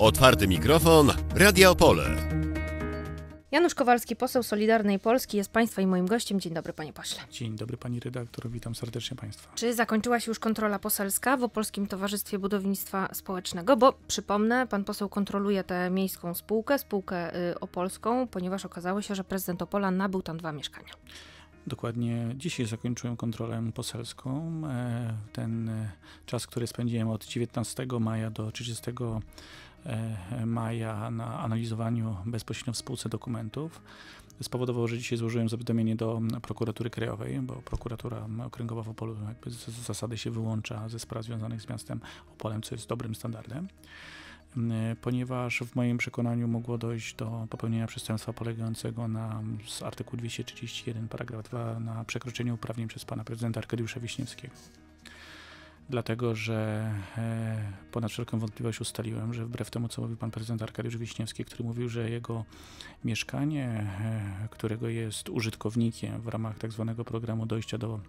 Otwarty mikrofon, Radio Opole. Janusz Kowalski, poseł Solidarnej Polski, jest Państwa i moim gościem. Dzień dobry, panie pośle. Dzień dobry, pani redaktor, witam serdecznie państwa. Czy zakończyła się już kontrola poselska w Opolskim Towarzystwie Budownictwa Społecznego? Bo przypomnę, pan poseł kontroluje tę miejską spółkę, spółkę y, opolską, ponieważ okazało się, że prezydent Opola nabył tam dwa mieszkania. Dokładnie dzisiaj zakończyłem kontrolę poselską. E, ten e, czas, który spędziłem od 19 maja do 30 E, maja na analizowaniu bezpośrednio w spółce dokumentów spowodowało, że dzisiaj złożyłem zawiadomienie do prokuratury krajowej, bo prokuratura okręgowa w Opolu jakby z zasady się wyłącza ze spraw związanych z miastem Opolem, co jest dobrym standardem mm, e, ponieważ w moim przekonaniu mogło dojść do popełnienia przestępstwa polegającego na z artykułu 231 paragraf 2 na przekroczeniu uprawnień przez pana prezydenta Arkadiusza Wiśniewskiego dlatego że e, ponad wszelką wątpliwość ustaliłem, że wbrew temu, co mówił pan prezydent Arkadiusz Wiśniewski, który mówił, że jego mieszkanie, e, którego jest użytkownikiem w ramach tak zwanego programu dojścia do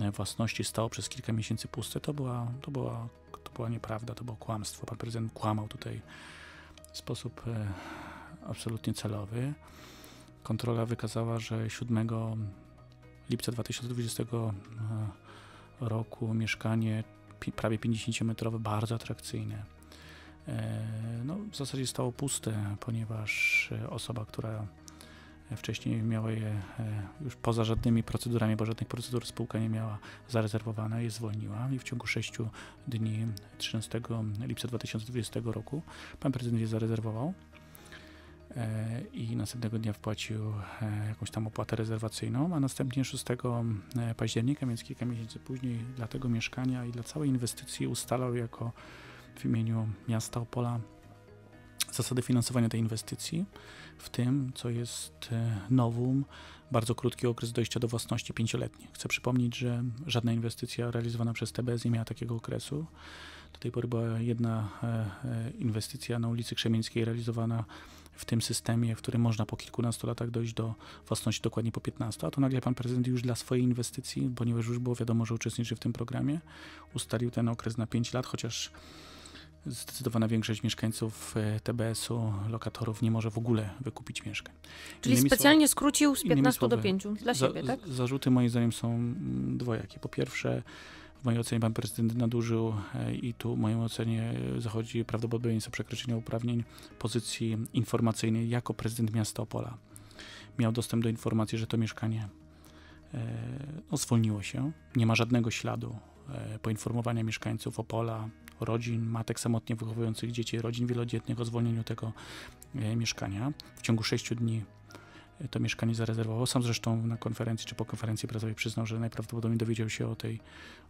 e, własności, stało przez kilka miesięcy puste, to była, to była, to była nieprawda, to było kłamstwo. Pan prezydent kłamał tutaj w sposób absolutnie celowy. Kontrola wykazała, że 7 lipca 2020 roku mieszkanie prawie 50-metrowe, bardzo atrakcyjne. E, no, w zasadzie stało puste, ponieważ e, osoba, która wcześniej miała je e, już poza żadnymi procedurami, bo żadnych procedur spółka nie miała zarezerwowane, je zwolniła i w ciągu 6 dni 13 lipca 2020 roku pan prezydent je zarezerwował i następnego dnia wpłacił e, jakąś tam opłatę rezerwacyjną, a następnie 6 e, października, więc kilka miesięcy później dla tego mieszkania i dla całej inwestycji ustalał jako w imieniu miasta Opola zasady finansowania tej inwestycji, w tym, co jest e, nowum, bardzo krótki okres dojścia do własności pięcioletni. Chcę przypomnieć, że żadna inwestycja realizowana przez TBS nie miała takiego okresu. Do tej pory była jedna inwestycja na ulicy Krzemieńskiej realizowana w tym systemie, w którym można po kilkunastu latach dojść do własności dokładnie po 15, a to nagle pan prezydent już dla swojej inwestycji, ponieważ już było wiadomo, że uczestniczy w tym programie, ustalił ten okres na 5 lat, chociaż zdecydowana większość mieszkańców e, TBS-u, lokatorów nie może w ogóle wykupić mieszkań. Czyli innymi specjalnie słowy, skrócił z 15 słowy, do 5 dla za, siebie, tak? Zarzuty moim zdaniem są mm, dwojakie. Po pierwsze, w mojej ocenie pan prezydent nadużył e, i tu w mojej ocenie zachodzi prawdopodobieństwo przekroczenia uprawnień pozycji informacyjnej jako prezydent miasta Opola. Miał dostęp do informacji, że to mieszkanie no, się. Nie ma żadnego śladu e, poinformowania mieszkańców Opola, rodzin, matek samotnie wychowujących dzieci, rodzin wielodzietnych o zwolnieniu tego mieszkania. W ciągu 6 dni to mieszkanie zarezerwował. Sam zresztą na konferencji czy po konferencji prasowej przyznał, że najprawdopodobniej dowiedział się o, tej,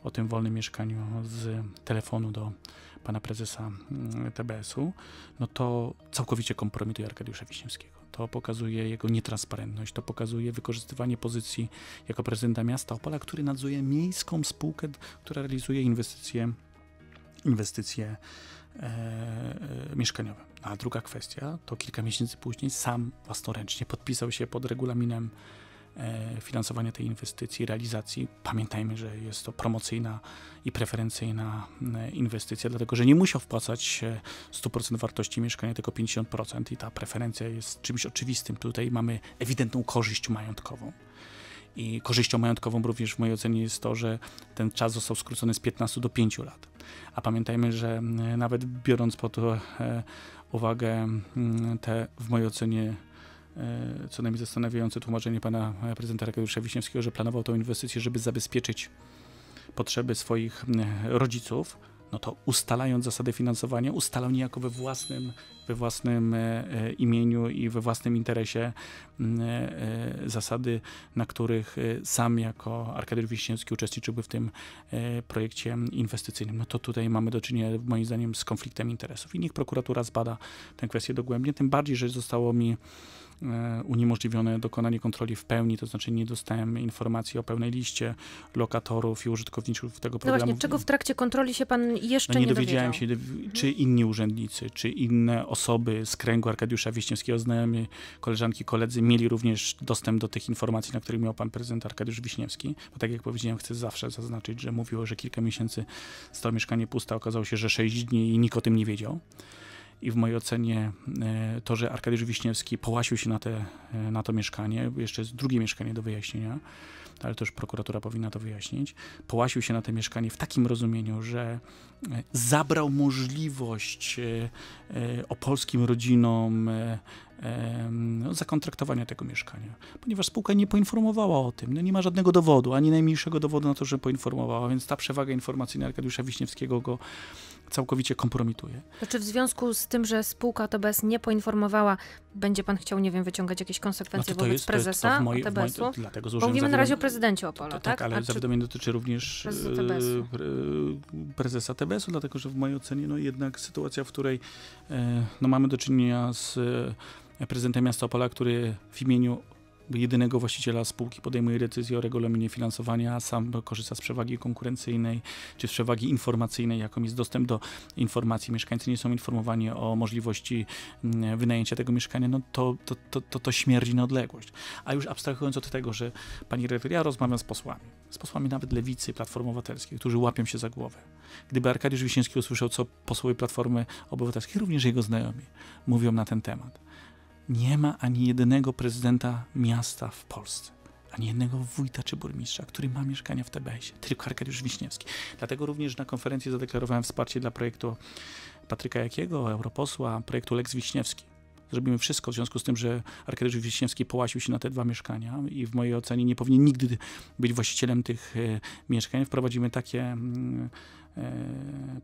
o tym wolnym mieszkaniu z telefonu do pana prezesa mm, TBS-u. No to całkowicie kompromituje Arkadiusza Wiśniewskiego. To pokazuje jego nietransparentność, to pokazuje wykorzystywanie pozycji jako prezydenta miasta Opala, który nadzoruje miejską spółkę, która realizuje inwestycje, inwestycje e, e, mieszkaniowe. A druga kwestia to kilka miesięcy później sam własnoręcznie podpisał się pod regulaminem e, finansowania tej inwestycji, realizacji. Pamiętajmy, że jest to promocyjna i preferencyjna e, inwestycja, dlatego że nie musiał wpłacać 100% e, wartości mieszkania, tylko 50% i ta preferencja jest czymś oczywistym. Tutaj mamy ewidentną korzyść majątkową. I korzyścią majątkową również w mojej ocenie jest to, że ten czas został skrócony z 15 do 5 lat. A pamiętajmy, że nawet biorąc pod uwagę mm, te, w mojej ocenie, e, co najmniej zastanawiające tłumaczenie pana e, prezydenta Arkadiusza Wiśniewskiego, że planował tę inwestycję, żeby zabezpieczyć potrzeby swoich mm, rodziców, no to ustalając zasady finansowania, ustalał niejako we własnym, we własnym e, e, imieniu i we własnym interesie mm, e, zasady, na których sam jako Arkadiusz Wiśniewski uczestniczyłby w tym projekcie inwestycyjnym. No to tutaj mamy do czynienia moim zdaniem z konfliktem interesów i niech prokuratura zbada tę kwestię dogłębnie, tym bardziej, że zostało mi E, uniemożliwione dokonanie kontroli w pełni, to znaczy nie dostałem informacji o pełnej liście lokatorów i użytkowników tego programu. No właśnie, czego w trakcie kontroli się pan jeszcze no nie, nie dowiedziałem się, czy inni urzędnicy, czy inne osoby z kręgu Arkadiusza Wiśniewskiego, znajomi, koleżanki, koledzy, mieli również dostęp do tych informacji, na których miał pan prezydent Arkadiusz Wiśniewski, bo tak jak powiedziałem, chcę zawsze zaznaczyć, że mówiło, że kilka miesięcy stało mieszkanie puste, okazało się, że sześć dni i nikt o tym nie wiedział i w mojej ocenie e, to, że Arkadiusz Wiśniewski połasił się na, te, e, na to mieszkanie, jeszcze jest drugie mieszkanie do wyjaśnienia, ale to już prokuratura powinna to wyjaśnić, połasił się na to mieszkanie w takim rozumieniu, że e, zabrał możliwość opolskim rodzinom no, zakontraktowania tego mieszkania, ponieważ spółka nie poinformowała o tym. No nie ma żadnego dowodu, ani najmniejszego dowodu na to, że poinformowała, więc ta przewaga informacyjna Arkadiusza Wiśniewskiego go całkowicie kompromituje. To czy znaczy w związku z tym, że spółka TBS nie poinformowała, będzie pan chciał, nie wiem, wyciągać jakieś konsekwencje no to wobec to jest, prezesa to, to w TBS-u? mówimy na razie o prezydencie Opola, to, tak? Tak, ale zawiadomienie dotyczy również TBS-u. prezesa e, TBS-u, e, dlatego że w mojej ocenie no jednak sytuacja, w której e, no, mamy do czynienia z prezydentem miasta Opola, który w imieniu jedynego właściciela spółki podejmuje decyzję o regulaminie finansowania, a sam korzysta z przewagi konkurencyjnej czy z przewagi informacyjnej, jaką jest dostęp do informacji. Mieszkańcy nie są informowani o możliwości mm, wynajęcia tego mieszkania, no to, to, to, to, to śmierdzi na odległość. A już abstrahując od tego, że pani rektor, ja rozmawiam z posłami, z posłami nawet lewicy, Platformy Obywatelskiej, którzy łapią się za głowę. Gdyby Arkadiusz Wiśniewski usłyszał, co posłowie Platformy Obywatelskiej, również jego znajomi, mówią na ten temat nie ma ani jednego prezydenta miasta w Polsce, ani jednego wójta czy burmistrza, który ma mieszkania w TBS-ie, tylko Arkadiusz Wiśniewski. Dlatego również na konferencji zadeklarowałem wsparcie dla projektu Patryka Jakiego, europosła, projektu Lex Wiśniewski. Zrobimy wszystko w związku z tym, że Arkadiusz Wiśniewski połasił się na te dwa mieszkania i w mojej ocenie nie powinien nigdy być właścicielem tych e, mieszkań. Wprowadzimy takie mm, E,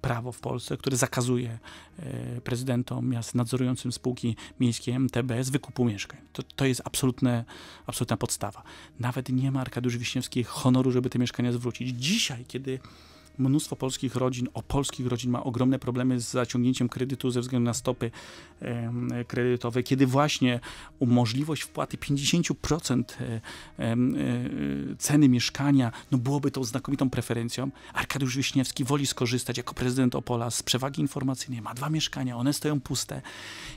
prawo w Polsce, które zakazuje e, prezydentom miast nadzorującym spółki miejskie MTB z wykupu mieszkań. To, to jest absolutne, absolutna podstawa. Nawet nie ma Arkadiusz Wiśniewski honoru, żeby te mieszkania zwrócić. Dzisiaj, kiedy mnóstwo polskich rodzin, o polskich rodzin ma ogromne problemy z zaciągnięciem kredytu ze względu na stopy kredytowe, kiedy właśnie możliwość wpłaty 50% e, e, ceny mieszkania no byłoby tą znakomitą preferencją. Arkadiusz Wiśniewski woli skorzystać jako prezydent Opola z przewagi informacyjnej, ma dwa mieszkania, one stoją puste.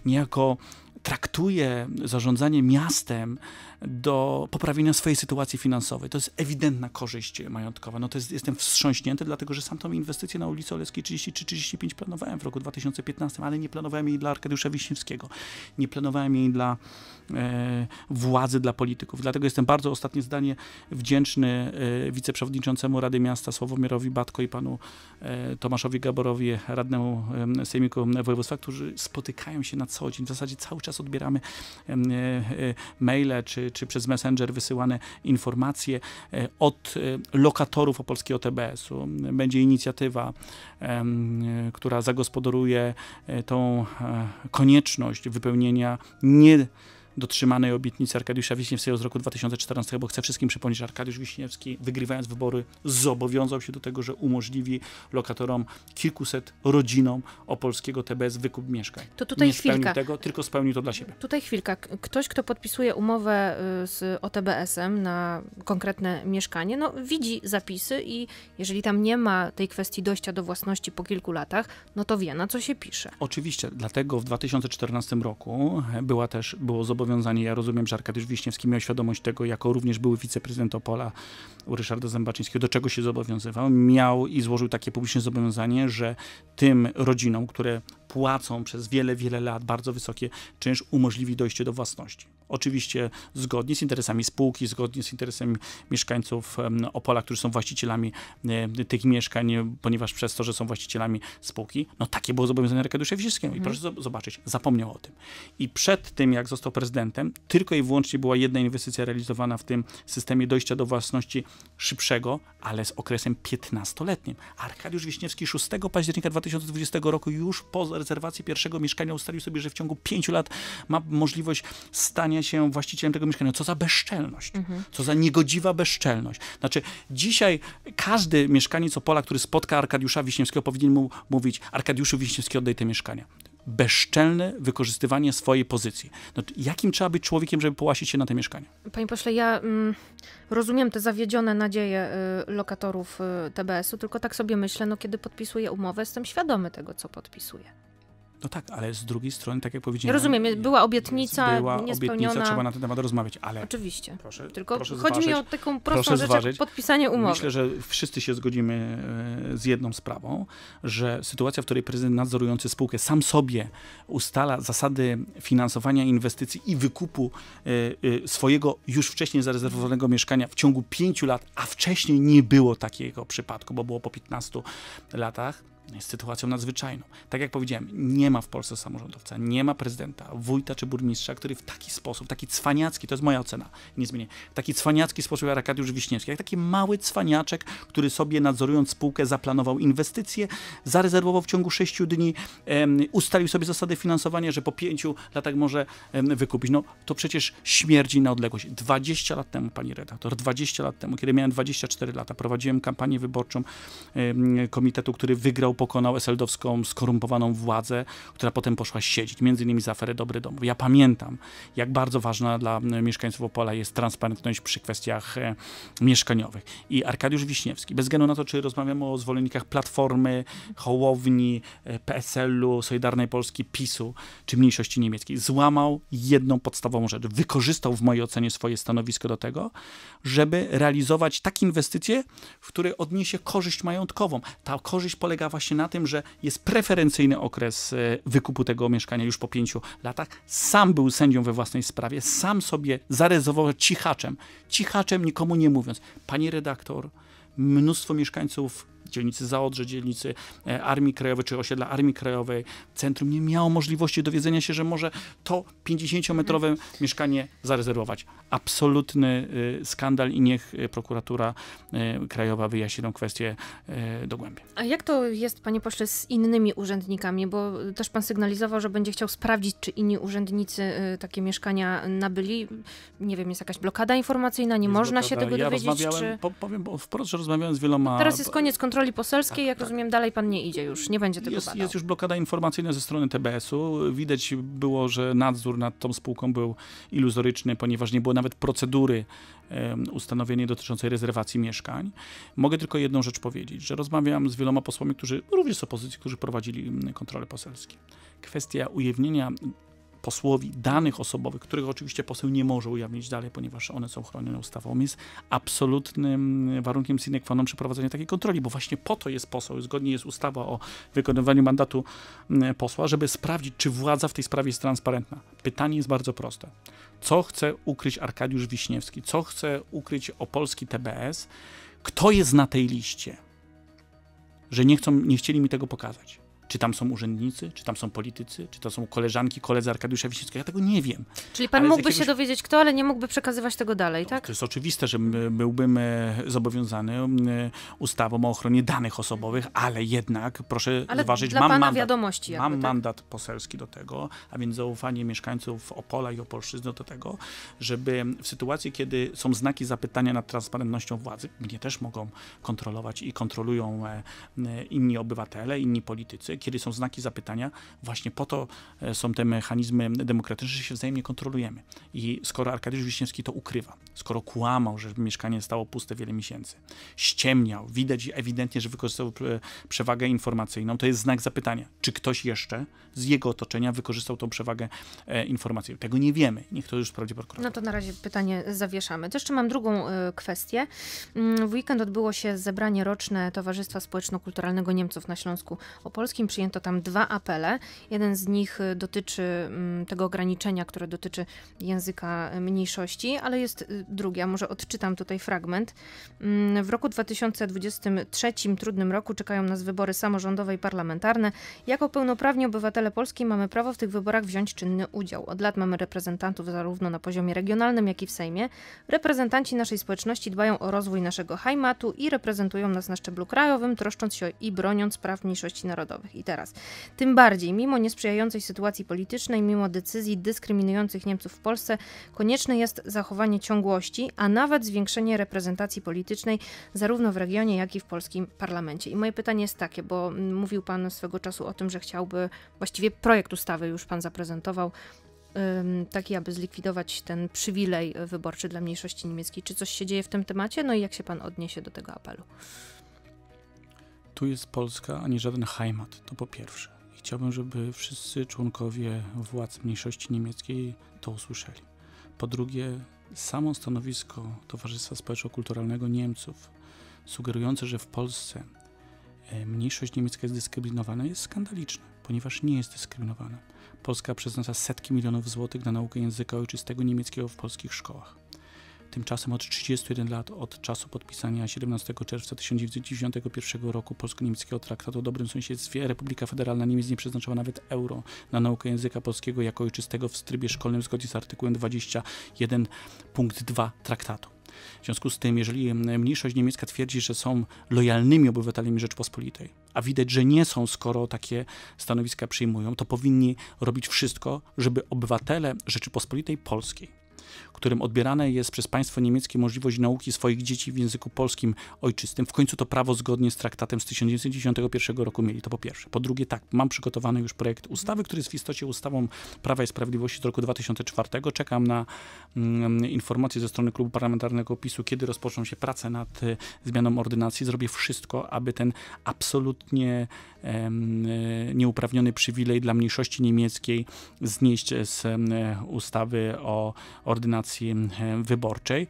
Niejako traktuje zarządzanie miastem do poprawienia swojej sytuacji finansowej. To jest ewidentna korzyść majątkowa. No to jest, jestem wstrząśnięty, dlatego że sam tą inwestycję na ulicy Oleskiej 33-35 planowałem w roku 2015, ale nie planowałem jej dla Arkadiusza Wiśniewskiego. Nie planowałem jej dla e, władzy, dla polityków. Dlatego jestem bardzo, ostatnie zdanie, wdzięczny e, wiceprzewodniczącemu Rady Miasta Sławomirowi Batko i panu e, Tomaszowi Gaborowi, radnemu e, Sejmiku Województwa, którzy spotykają się na co dzień, w zasadzie cały czas czas odbieramy e, e, maile czy, czy przez Messenger wysyłane informacje e, od lokatorów opolskiego tbs u Będzie inicjatywa, która zagospodaruje tą konieczność wypełnienia nie dotrzymanej obietnicy Arkadiusza Wiśniewskiego z roku 2014, bo chcę wszystkim przypomnieć, że Arkadiusz Wiśniewski, wygrywając wybory, zobowiązał się do tego, że umożliwi lokatorom kilkuset rodzinom opolskiego TBS wykup mieszkań. To tutaj Nie chwilka. tego, tylko spełnił to dla siebie. Tutaj chwilka. Ktoś, kto podpisuje umowę y, z OTBS-em na konkretne mieszkanie, no widzi zapisy i jeżeli tam nie ma tej kwestii dojścia do własności po kilku latach, no to wie, na co się pisze. Oczywiście, dlatego w 2014 roku e, była też, było zobowiązanie powiązanie. Ja rozumiem, że Arkadiusz Wiśniewski miał świadomość tego, jako również były wiceprezydent Opola u Ryszarda Zębaczyńskiego, do czego się zobowiązywał. Miał i złożył takie publiczne zobowiązanie, że tym rodzinom, które płacą przez wiele, wiele lat bardzo wysokie czynsz, umożliwi dojście do własności. Oczywiście zgodnie z interesami spółki, zgodnie z interesami mieszkańców Opola, którzy są właścicielami e, tych mieszkań, ponieważ przez to, że są właścicielami spółki, no takie było zobowiązanie Arkadiusza Wiśniewskiego. I mhm. proszę zobaczyć, zapomniał o tym. I przed tym, jak został prezydentem, prezydentem. Tylko i wyłącznie była jedna inwestycja realizowana w tym systemie dojścia do własności szybszego, ale z okresem 15-letnim. Arkadiusz Wiśniewski 6 października 2020 roku już po rezerwacji pierwszego mieszkania ustalił sobie, że w ciągu 5 lat ma możliwość stania się właścicielem tego mieszkania. Co za bezczelność, mhm. co za niegodziwa bezczelność. Znaczy, dzisiaj każdy mieszkaniec Opola, który spotka Arkadiusza Wiśniewskiego, powinien mu mówić: Arkadiuszu Wiśniewski, oddaj te mieszkania bezczelne wykorzystywanie swojej pozycji. No, jakim trzeba być człowiekiem, żeby połasić się na te mieszkania? Panie pośle, ja mm, rozumiem te zawiedzione nadzieje y, lokatorów y, TBS-u, tylko tak sobie myślę, no kiedy podpisuję umowę, jestem świadomy tego, co podpisuję. No tak, ale z drugiej strony, tak jak powiedziałem... Rozumiem, była obietnica była niespełniona. obietnica, trzeba na ten temat rozmawiać, ale... Oczywiście, proszę, tylko proszę chodzi zważyć, mi o taką prostą rzecz zważyć. jak podpisanie umowy. Myślę, że wszyscy się zgodzimy e, z jedną sprawą, że sytuacja, w której prezydent nadzorujący spółkę sam sobie ustala zasady finansowania inwestycji i wykupu e, e, swojego już wcześniej zarezerwowanego mieszkania w ciągu pięciu lat, a wcześniej nie było takiego przypadku, bo było po 15 latach, jest sytuacją nadzwyczajną. Tak jak powiedziałem, nie ma w Polsce samorządowca, nie ma prezydenta, wójta czy burmistrza, który w taki sposób, taki cwaniacki, to jest moja ocena, nie zmienię, w taki cwaniacki sposób jak Arkadiusz Wiśniewski, jak taki mały cwaniaczek, który sobie nadzorując spółkę zaplanował inwestycje, zarezerwował w ciągu sześciu dni, um, ustalił sobie zasady finansowania, że po pięciu latach może um, wykupić. No to przecież śmierdzi na odległość. 20 lat temu, pani redaktor, 20 lat temu, kiedy miałem 24 lata, prowadziłem kampanię wyborczą um, komitetu, który wygrał pokonał eseldowską skorumpowaną władzę, która potem poszła siedzieć, między innymi za aferę Dobry Dom. Ja pamiętam, jak bardzo ważna dla mieszkańców Opola jest transparentność przy kwestiach e, mieszkaniowych. I Arkadiusz Wiśniewski, bez względu na to, czy rozmawiamy o zwolennikach Platformy, Hołowni, e, PSL-u, Solidarnej Polski, PiSu, czy mniejszości niemieckiej, złamał jedną podstawową rzecz. Wykorzystał w mojej ocenie swoje stanowisko do tego, żeby realizować takie inwestycje, w które odniesie korzyść majątkową. Ta korzyść polega właśnie na tym, że jest preferencyjny okres e, wykupu tego mieszkania już po pięciu latach. Sam był sędzią we własnej sprawie, sam sobie zarezerwował cichaczem, cichaczem nikomu nie mówiąc. Panie redaktor, mnóstwo mieszkańców dzielnicy Zaodrze, dzielnicy e, Armii Krajowej czy osiedla Armii Krajowej, centrum nie miało możliwości dowiedzenia się, że może to 50-metrowe mieszkanie zarezerwować. Absolutny y, skandal i niech y, prokuratura y, krajowa wyjaśni tę kwestię dogłębnie. A jak to jest, panie pośle, z innymi urzędnikami? Bo też pan sygnalizował, że będzie chciał sprawdzić, czy inni urzędnicy takie mieszkania nabyli. Nie wiem, jest jakaś blokada informacyjna, nie jest można blokada. się tego ja dowiedzieć. Czy... Po, powiem wprost, że rozmawiałem z wieloma... Teraz jest koniec kontroli kontroli poselskiej, tak, jak tak. rozumiem, dalej pan nie idzie już, nie będzie tego jest, badał. Jest już blokada informacyjna ze strony TBS-u. Widać było, że nadzór nad tą spółką był iluzoryczny, ponieważ nie było nawet procedury um, ustanowienia dotyczącej rezerwacji mieszkań. Mogę tylko jedną rzecz powiedzieć, że rozmawiam z wieloma posłami, którzy również z opozycji, którzy prowadzili kontrole poselskie. Kwestia ujawnienia posłowi danych osobowych, których oczywiście poseł nie może ujawnić dalej, ponieważ one są chronione ustawą, jest absolutnym warunkiem sine qua non przeprowadzenia takiej kontroli, bo właśnie po to jest poseł, zgodnie jest ustawa o wykonywaniu mandatu mm, posła, żeby sprawdzić, czy władza w tej sprawie jest transparentna. Pytanie jest bardzo proste. Co chce ukryć Arkadiusz Wiśniewski? Co chce ukryć opolski TBS? Kto jest na tej liście? Że nie, chcą, nie chcieli mi tego pokazać. Czy tam są urzędnicy, czy tam są politycy, czy to są koleżanki, koledzy Arkadiusza Wiśniewskiego? Ja tego nie wiem. Czyli pan ale mógłby jakiegoś... się dowiedzieć kto, ale nie mógłby przekazywać tego dalej, tak? To jest oczywiste, że byłbym e, zobowiązany e, ustawą o ochronie danych osobowych, ale jednak proszę ale zważyć, dla mam, pana mandat, wiadomości jakby, mam tak? mandat poselski do tego, a więc zaufanie mieszkańców Opola i Opolszczyzny do tego, żeby w sytuacji, kiedy są znaki zapytania nad transparentnością władzy, mnie też mogą kontrolować i kontrolują e, inni obywatele, inni politycy, kiedy są znaki zapytania, właśnie po to e, są te mechanizmy demokratyczne, że się wzajemnie kontrolujemy. I skoro Arkadiusz Wiśniewski to ukrywa, skoro kłamał, że mieszkanie stało puste wiele miesięcy, ściemniał, widać ewidentnie, że wykorzystał e, przewagę informacyjną, to jest znak zapytania, czy ktoś jeszcze z jego otoczenia wykorzystał tą przewagę e, informacyjną. Tego nie wiemy, niech to już sprawdzi prokurator. No to na razie pytanie zawieszamy. To jeszcze mam drugą kwestię. Mm, w weekend odbyło się zebranie roczne Towarzystwa Społeczno-Kulturalnego Niemców na Śląsku Opolskim przyjęto tam dwa apele. Jeden z nich y, dotyczy mm, tego ograniczenia, które dotyczy języka y, mniejszości, ale jest y, drugi, a może odczytam tutaj fragment. Mm, w roku 2023, trudnym roku, czekają nas wybory samorządowe i parlamentarne. Jako pełnoprawni obywatele Polski mamy prawo w tych wyborach wziąć czynny udział. Od lat mamy reprezentantów zarówno na poziomie regionalnym, jak i w Sejmie. Reprezentanci naszej społeczności dbają o rozwój naszego hajmatu i reprezentują nas na szczeblu krajowym, troszcząc się i broniąc praw mniejszości narodowych i teraz. Tym bardziej, mimo niesprzyjającej sytuacji politycznej, mimo decyzji dyskryminujących Niemców w Polsce, konieczne jest zachowanie ciągłości, a nawet zwiększenie reprezentacji politycznej zarówno w regionie, jak i w polskim parlamencie. I moje pytanie jest takie, bo mm, mówił Pan swego czasu o tym, że chciałby, właściwie projekt ustawy już Pan zaprezentował, taki, aby zlikwidować ten przywilej wyborczy dla mniejszości niemieckiej. Czy coś się dzieje w tym temacie? No i jak się pan odniesie do tego apelu? tu jest Polska, a nie żaden Heimat, to po pierwsze. I chciałbym, żeby wszyscy członkowie władz mniejszości niemieckiej to usłyszeli. Po drugie, samo stanowisko Towarzystwa Społeczno-Kulturalnego Niemców, sugerujące, że w Polsce e, mniejszość niemiecka jest dyskryminowana, jest skandaliczne, ponieważ nie jest dyskryminowana. Polska przeznacza setki milionów złotych na naukę języka ojczystego niemieckiego w polskich szkołach. Tymczasem od 31 lat od czasu podpisania 17 czerwca 1991 roku polsko-niemieckiego traktatu o dobrym sąsiedztwie Republika Federalna Niemiec nie przeznaczyła nawet euro na naukę języka polskiego jako ojczystego w trybie szkolnym zgodnie z artykułem 21 punkt 2 traktatu. W związku z tym, jeżeli mniejszość niemiecka twierdzi, że są lojalnymi obywatelami Rzeczpospolitej, a widać, że nie są, skoro takie stanowiska przyjmują, to powinni robić wszystko, żeby obywatele Rzeczypospolitej Polskiej którym odbierane jest przez państwo niemieckie możliwość nauki swoich dzieci w języku polskim ojczystym. W końcu to prawo zgodnie z traktatem z 1991 roku mieli, to po pierwsze. Po drugie, tak, mam przygotowany już projekt ustawy, który jest w istocie ustawą Prawa i Sprawiedliwości z roku 2004. Czekam na mm, informacje ze strony Klubu Parlamentarnego PiSu, kiedy rozpoczną się prace nad y, zmianą ordynacji. Zrobię wszystko, aby ten absolutnie E, nieuprawniony przywilej dla mniejszości niemieckiej znieść z e, ustawy o ordynacji wyborczej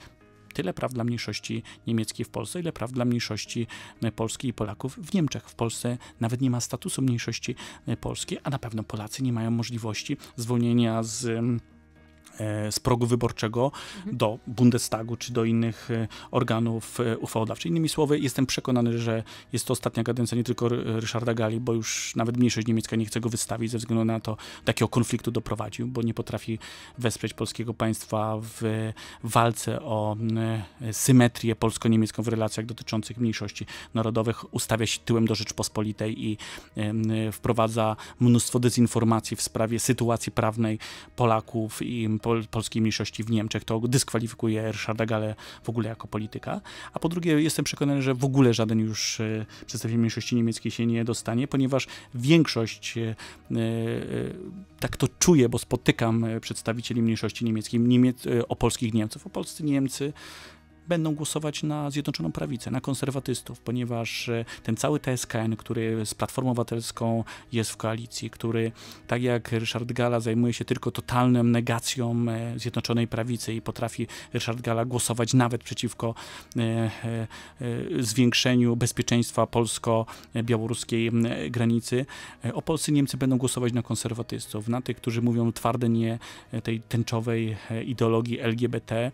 tyle praw dla mniejszości niemieckiej w Polsce, ile praw dla mniejszości e, polskiej i Polaków w Niemczech. W Polsce nawet nie ma statusu mniejszości polskiej, a na pewno Polacy nie mają możliwości zwolnienia z E, z progu wyborczego mhm. do Bundestagu czy do innych e, organów e, uchwałodawczych. Innymi słowy, jestem przekonany, że jest to ostatnia kadencja nie tylko Ryszarda Gali, bo już nawet mniejszość niemiecka nie chce go wystawić ze względu na to, do jakiego konfliktu doprowadził, bo nie potrafi wesprzeć polskiego państwa w walce o symetrię polsko-niemiecką w relacjach dotyczących mniejszości narodowych. Ustawia się tyłem do Rzeczpospolitej i wprowadza mnóstwo dezinformacji w sprawie sytuacji prawnej Polaków i pol, polskiej mniejszości w Niemczech, to dyskwalifikuje Ryszarda Gale w ogóle jako polityka. A po drugie, jestem przekonany, że w ogóle żaden już e, przedstawiciel mniejszości niemieckiej się nie dostanie, ponieważ większość, e, e, tak to czuję, bo spotykam przedstawicieli mniejszości niemieckiej, Niemiec, opolskich Niemców, opolscy Niemcy, będą głosować na Zjednoczoną Prawicę, na konserwatystów, ponieważ e, ten cały TSKN, który z Platformą Obywatelską jest w koalicji, który tak jak Ryszard Gala zajmuje się tylko totalną negacją e, Zjednoczonej Prawicy i potrafi Ryszard Gala głosować nawet przeciwko e, zwiększeniu bezpieczeństwa polsko-białoruskiej granicy. O Polscy Niemcy będą głosować na konserwatystów, na tych, którzy mówią twarde nie tej tęczowej ideologii LGBT.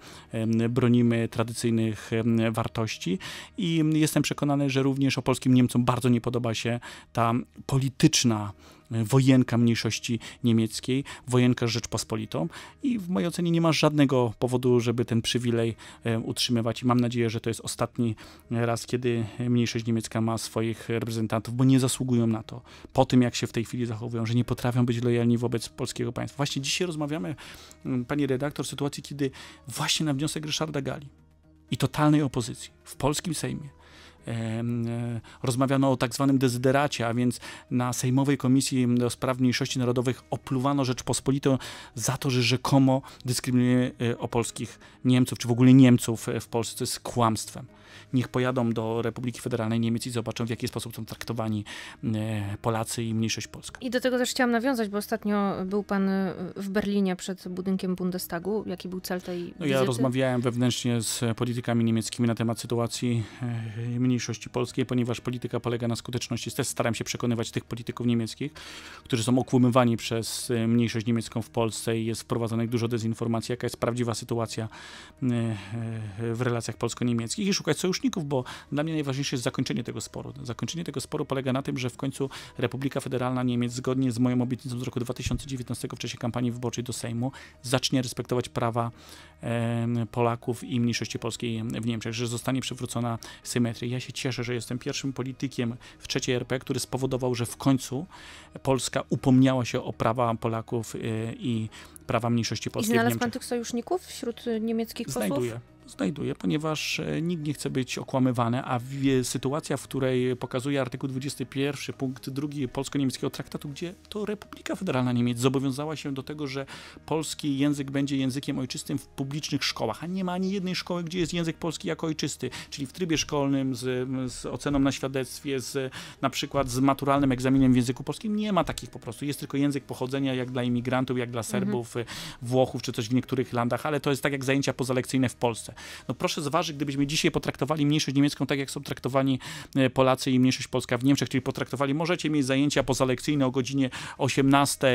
Bronimy tradycyjnej tradycyjnych wartości i mm, jestem przekonany, że również o polskim Niemcom bardzo nie podoba się ta polityczna e, wojenka mniejszości niemieckiej, wojenka Rzeczpospolitą i w mojej ocenie nie ma żadnego powodu, żeby ten przywilej e, utrzymywać i mam nadzieję, że to jest ostatni e, raz, kiedy mniejszość niemiecka ma swoich reprezentantów, bo nie zasługują na to. Po tym, jak się w tej chwili zachowują, że nie potrafią być lojalni wobec polskiego państwa. Właśnie dzisiaj rozmawiamy, pani redaktor, w sytuacji, kiedy właśnie na wniosek Ryszarda Gali, i totalnej opozycji w polskim Sejmie E, rozmawiano o tak zwanym dezyderacie, a więc na Sejmowej Komisji do Spraw Mniejszości Narodowych opluwano Rzeczpospolitą za to, że rzekomo dyskryminuje e, opolskich Niemców, czy w ogóle Niemców e, w Polsce z kłamstwem. Niech pojadą do Republiki Federalnej Niemiec i zobaczą, w jaki sposób są traktowani Polacy i mniejszość polska. I do tego też chciałam nawiązać, bo ostatnio był pan w Berlinie przed budynkiem Bundestagu. Jaki był cel tej no, Ja rozmawiałem wewnętrznie z politykami niemieckimi na temat sytuacji mniejszości mniejszości polskiej, ponieważ polityka polega na skuteczności. Też staram się przekonywać tych polityków niemieckich, którzy są okłamywani przez y, mniejszość niemiecką w Polsce i jest wprowadzanych dużo dezinformacji, jaka jest prawdziwa sytuacja y, y, w relacjach polsko-niemieckich i szukać sojuszników, bo dla mnie najważniejsze jest zakończenie tego sporu. Zakończenie tego sporu polega na tym, że w końcu Republika Federalna Niemiec, zgodnie z moją obietnicą z roku 2019 w czasie kampanii wyborczej do Sejmu, zacznie respektować prawa Polaków i mniejszości polskiej w Niemczech, że zostanie przywrócona symetria. Ja się cieszę, że jestem pierwszym politykiem w trzeciej RP, który spowodował, że w końcu Polska upomniała się o prawa Polaków y, i prawa mniejszości polskiej I znalazł w pan tych sojuszników wśród niemieckich posłów? Znajduję znajduje, ponieważ e, nikt nie chce być okłamywany, a e, sytuacja, w której pokazuje artykuł 21 punkt 2 polsko-niemieckiego traktatu, gdzie to Republika Federalna Niemiec zobowiązała się do tego, że polski język będzie językiem ojczystym w publicznych szkołach, a nie ma ani jednej szkoły, gdzie jest język polski jako ojczysty, czyli w trybie szkolnym, z, z oceną na świadectwie, z, na przykład z maturalnym egzaminem w języku polskim, nie ma takich po prostu, jest tylko język pochodzenia jak dla imigrantów, jak dla Serbów, mhm. Włochów czy coś w niektórych landach, ale to jest tak jak zajęcia pozalekcyjne w Polsce. No proszę zważyć, gdybyśmy dzisiaj potraktowali mniejszość niemiecką tak, jak są traktowani e, Polacy i mniejszość polska w Niemczech, czyli potraktowali, możecie mieć zajęcia pozalekcyjne o godzinie 18,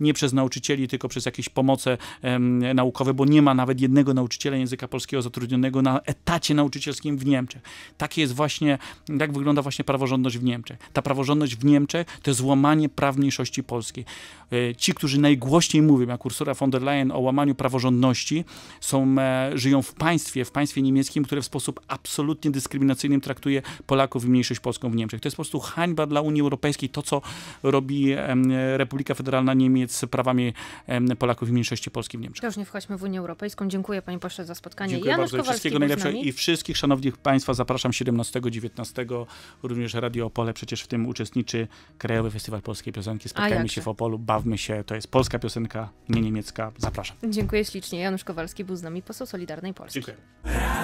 nie przez nauczycieli, tylko przez jakieś pomoce em, naukowe, bo nie ma nawet jednego nauczyciela języka polskiego zatrudnionego na etacie nauczycielskim w Niemczech. Takie jest właśnie, tak wygląda właśnie praworządność w Niemczech. Ta praworządność w Niemczech to złamanie praw mniejszości polskiej. E, ci, którzy najgłośniej mówią, jak Ursula von der Leyen, o łamaniu praworządności, są, e, żyją w państwie, w państwie niemieckim, które w sposób absolutnie dyskryminacyjnym traktuje Polaków i mniejszość polską w Niemczech. To jest po prostu hańba dla Unii Europejskiej, to co robi Republika Federalna Niemiec z prawami Polaków i mniejszości polskiej w Niemczech. To już nie wchodźmy w Unię Europejską. Dziękuję Panie Pośle za spotkanie. Dziękuję Janusz bardzo. Wszystkiego najlepszego i wszystkich szanownych Państwa zapraszam 17-19 również Radio Opole. Przecież w tym uczestniczy Krajowy Festiwal Polskiej Piosenki. Spotkajmy się w Opolu. Baw bawmy się, to jest polska piosenka, nie niemiecka. Zapraszam. Dziękuję ślicznie. Janusz Kowalski był z nami, poseł Solidarnej Polski. Dziękuję.